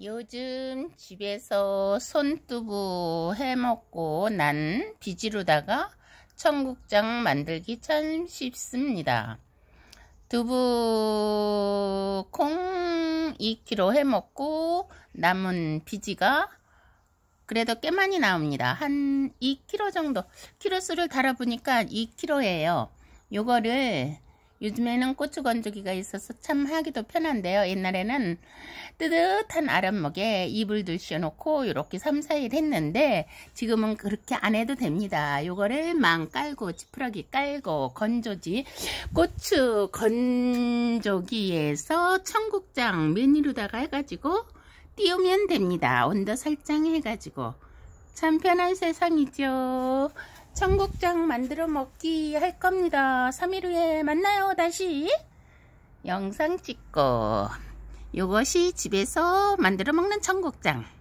요즘 집에서 손두부 해먹고 난 비지로다가 청국장 만들기 참 쉽습니다. 두부 콩 2kg 해먹고 남은 비지가 그래도 꽤 많이 나옵니다. 한 2kg 정도 키로수를 달아보니까 2kg예요. 요거를 요즘에는 고추 건조기가 있어서 참 하기도 편한데요. 옛날에는 뜨뜻한 아랫목에 이불 들 씌워놓고 이렇게 3, 4일 했는데 지금은 그렇게 안 해도 됩니다. 요거를 망 깔고 지푸라기 깔고 건조지 고추 건조기에서 청국장 메뉴로다가 해가지고 띄우면 됩니다. 온도 설정해가지고 참 편한 세상이죠. 청국장 만들어 먹기 할 겁니다. 3일 후에 만나요. 다시 영상 찍고 이것이 집에서 만들어 먹는 청국장